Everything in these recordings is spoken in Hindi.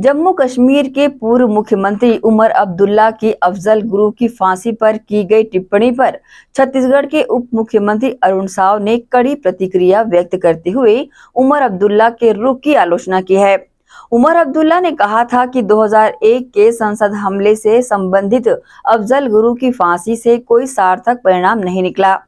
जम्मू कश्मीर के पूर्व मुख्यमंत्री उमर अब्दुल्ला की अफजल गुरु की फांसी पर की गई टिप्पणी पर छत्तीसगढ़ के उप मुख्यमंत्री अरुण साव ने कड़ी प्रतिक्रिया व्यक्त करते हुए उमर अब्दुल्ला के रुख की आलोचना की है उमर अब्दुल्ला ने कहा था कि 2001 के संसद हमले से संबंधित अफजल गुरु की फांसी से कोई सार्थक परिणाम नहीं निकला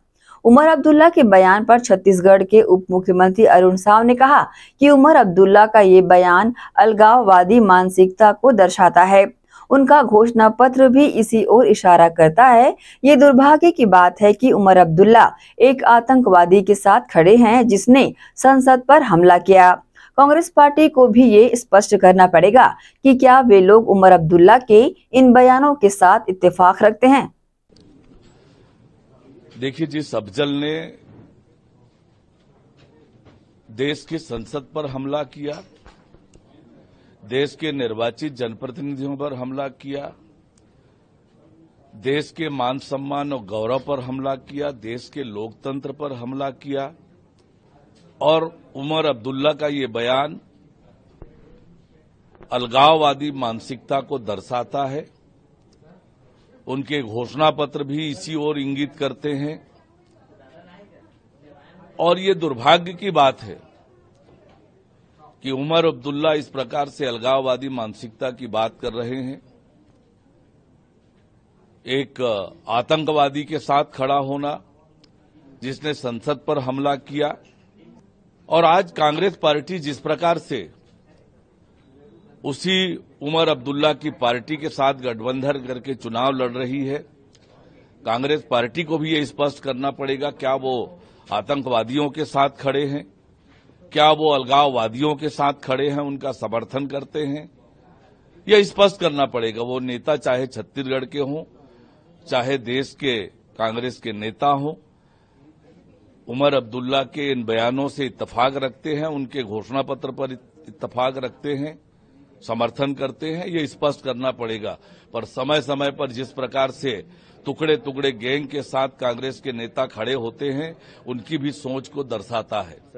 उमर अब्दुल्ला के बयान पर छत्तीसगढ़ के उप मुख्यमंत्री अरुण साव ने कहा कि उमर अब्दुल्ला का ये बयान अलगाववादी मानसिकता को दर्शाता है उनका घोषणा पत्र भी इसी ओर इशारा करता है ये दुर्भाग्य की बात है कि उमर अब्दुल्ला एक आतंकवादी के साथ खड़े हैं जिसने संसद पर हमला किया कांग्रेस पार्टी को भी ये स्पष्ट करना पड़ेगा कि क्या वे लोग उमर अब्दुल्ला के इन बयानों के साथ इत्तेफाक रखते हैं देखिए जिस अफजल ने देश की संसद पर हमला किया देश के निर्वाचित जनप्रतिनिधियों पर हमला किया देश के मान सम्मान और गौरव पर हमला किया देश के लोकतंत्र पर हमला किया और उमर अब्दुल्ला का ये बयान अलगाववादी मानसिकता को दर्शाता है उनके घोषणा पत्र भी इसी ओर इंगित करते हैं और ये दुर्भाग्य की बात है कि उमर अब्दुल्ला इस प्रकार से अलगाववादी मानसिकता की बात कर रहे हैं एक आतंकवादी के साथ खड़ा होना जिसने संसद पर हमला किया और आज कांग्रेस पार्टी जिस प्रकार से उसी उमर अब्दुल्ला की पार्टी के साथ गठबंधन करके चुनाव लड़ रही है कांग्रेस पार्टी को भी यह स्पष्ट करना पड़ेगा क्या वो आतंकवादियों के साथ खड़े हैं क्या वो अलगाववादियों के साथ खड़े हैं उनका समर्थन करते हैं यह स्पष्ट करना पड़ेगा वो नेता चाहे छत्तीसगढ़ के हों चाहे देश के कांग्रेस के नेता हों उमर अब्दुल्ला के इन बयानों से इतफाक रखते हैं उनके घोषणा पत्र पर इतफाक रखते हैं समर्थन करते हैं ये स्पष्ट करना पड़ेगा पर समय समय पर जिस प्रकार से टुकड़े टुकड़े गैंग के साथ कांग्रेस के नेता खड़े होते हैं उनकी भी सोच को दर्शाता है